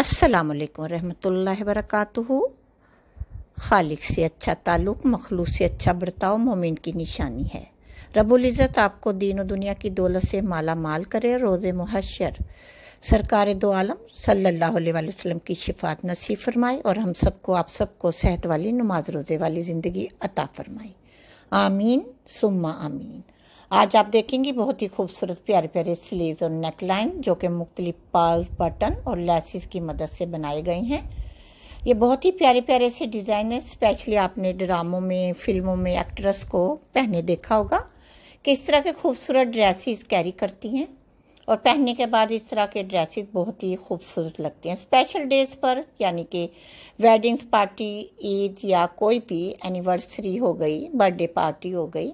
असलकम रहमतुल्ला वरक खालिक से अच्छा ताल्लुक मखलूक से अच्छा बर्ताव मोमिन की निशानी है रबुल्ज़त आपको दीन दुनिया की दौलत से माला माल करे रोज़ महशर सरकार दो आलम सल्लल्लाहु अलैहि की शिफात नसीब फरमाए और हम सब को आप सब को सेहत वाली नमाज रोज़े वाली ज़िंदगी अता फरमाए आमीन सुम्मा आमीन आज आप देखेंगे बहुत ही खूबसूरत प्यारे प्यारे स्लीव और नेक लाइन जो कि मुख्तलि पाल बटन और लेसिस की मदद से बनाए गए हैं ये बहुत ही प्यारे प्यारे से डिज़ाइन है स्पेशली आपने ड्रामों में फिल्मों में एक्ट्रेस को पहने देखा होगा कि इस तरह के खूबसूरत ड्रेसिस कैरी करती हैं और पहनने के बाद इस तरह के ड्रेसिस बहुत ही खूबसूरत लगते हैं स्पेशल डेज पर यानी कि वेडिंग्स पार्टी ईद या कोई भी एनिवर्सरी हो गई बर्थडे पार्टी हो गई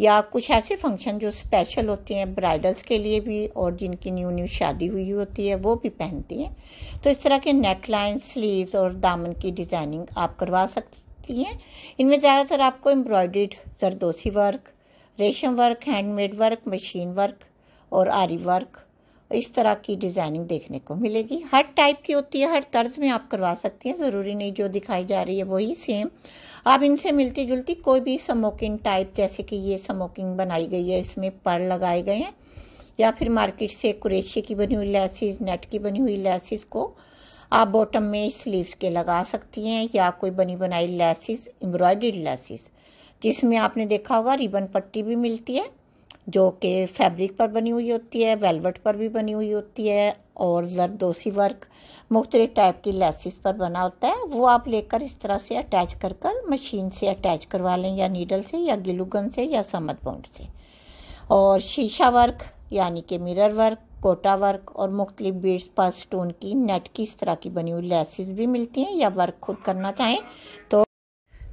या कुछ ऐसे फंक्शन जो स्पेशल होते हैं ब्राइडल्स के लिए भी और जिनकी न्यू न्यू शादी हुई होती है वो भी पहनती हैं तो इस तरह के नेक लाइन स्लीव्स और दामन की डिज़ाइनिंग आप करवा सकती हैं इनमें ज़्यादातर आपको एम्ब्रॉयड्रीड जरदोसी वर्क रेशम work handmade work machine work और आरी वर्क इस तरह की डिज़ाइनिंग देखने को मिलेगी हर टाइप की होती है हर तर्ज में आप करवा सकती हैं ज़रूरी नहीं जो दिखाई जा रही है वही सेम आप इनसे मिलती जुलती कोई भी समोकिंग टाइप जैसे कि ये स्मोकिंग बनाई गई है इसमें पर लगाए गए हैं या फिर मार्केट से कुरेशी की बनी हुई लेसिस नेट की बनी हुई लेसिस को आप बॉटम में स्लीव्स के लगा सकती हैं या कोई बनी बनाई लेसिस एम्ब्रॉयड्रीड लेसिस जिसमें आपने देखा होगा रिबन पट्टी भी मिलती है जो कि फैब्रिक पर बनी हुई होती है वेलवेट पर भी बनी हुई होती है और जरदोसी वर्क मुख्तलि टाइप की लेसिस पर बना होता है वो आप लेकर इस तरह से अटैच कर कर मशीन से अटैच करवा लें या नीडल से या गिलुगन से या समद बोंड से और शीशा वर्क यानी कि मिरर वर्क कोटा वर्क और मुख्तलिफ बीड्स पर स्टोन की नेट की इस तरह की बनी हुई लेसिस भी मिलती हैं या वर्क खुद करना चाहें तो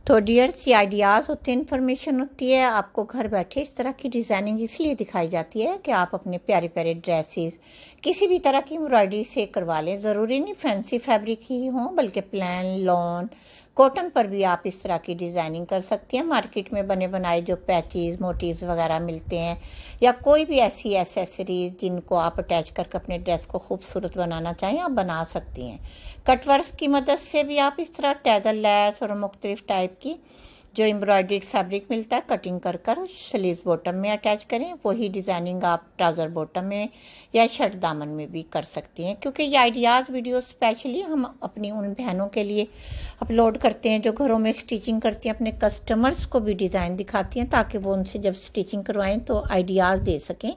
तो डियर्स ये आइडियाज़ होते हैं इन्फॉर्मेशन होती है आपको घर बैठे इस तरह की डिज़ाइनिंग इसलिए दिखाई जाती है कि आप अपने प्यारे प्यारे ड्रेसेस किसी भी तरह की एम्ब्रॉयडरी से करवा लें ज़रूरी नहीं फैंसी फैब्रिक ही हों बल्कि प्लान लॉन कॉटन पर भी आप इस तरह की डिज़ाइनिंग कर सकती हैं मार्केट में बने बनाए जो पैचेज मोटिव्स वगैरह मिलते हैं या कोई भी ऐसी एसेसरीज जिनको आप अटैच करके अपने ड्रेस को खूबसूरत बनाना चाहें आप बना सकती हैं कटवर्स की मदद से भी आप इस तरह टैदर लैस और मुख्तलिफ टाइप की जो एम्ब्रॉयडरी फैब्रिक मिलता है कटिंग कर कर स्लीव बॉटम में अटैच करें वही डिज़ाइनिंग आप ट्राउज़र बॉटम में या शर्ट दामन में भी कर सकती हैं क्योंकि ये आइडियाज़ वीडियो स्पेशली हम अपनी उन बहनों के लिए अपलोड करते हैं जो घरों में स्टिचिंग करती हैं अपने कस्टमर्स को भी डिज़ाइन दिखाती हैं ताकि वो उनसे जब स्टिचिंग करवाएं तो आइडियाज़ दे सकें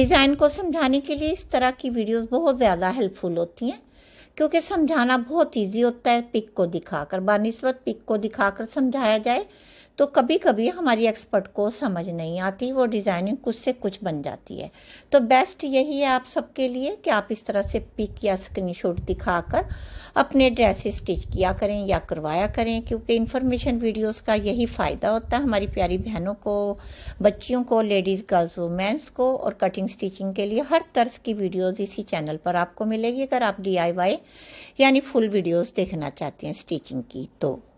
डिज़ाइन को समझाने के लिए इस तरह की वीडियोज़ बहुत ज़्यादा हेल्पफुल होती हैं क्योंकि समझाना बहुत ईजी होता है पिक को दिखाकर बानिस्वत पिक को दिखाकर समझाया जाए तो कभी कभी हमारी एक्सपर्ट को समझ नहीं आती वो डिज़ाइनिंग कुछ से कुछ बन जाती है तो बेस्ट यही है आप सबके लिए कि आप इस तरह से पिक या स्क्रीनशॉट दिखाकर अपने ड्रेसेस स्टिच किया करें या करवाया करें क्योंकि इन्फॉर्मेशन वीडियोस का यही फ़ायदा होता है हमारी प्यारी बहनों को बच्चियों को लेडीज़ गर्ल्स वुमेंस को और कटिंग स्टिचिंग के लिए हर तर्ज की वीडियोज़ इसी चैनल पर आपको मिलेगी अगर आप डी यानी फुल वीडियोज़ देखना चाहते हैं स्टिचिंग की तो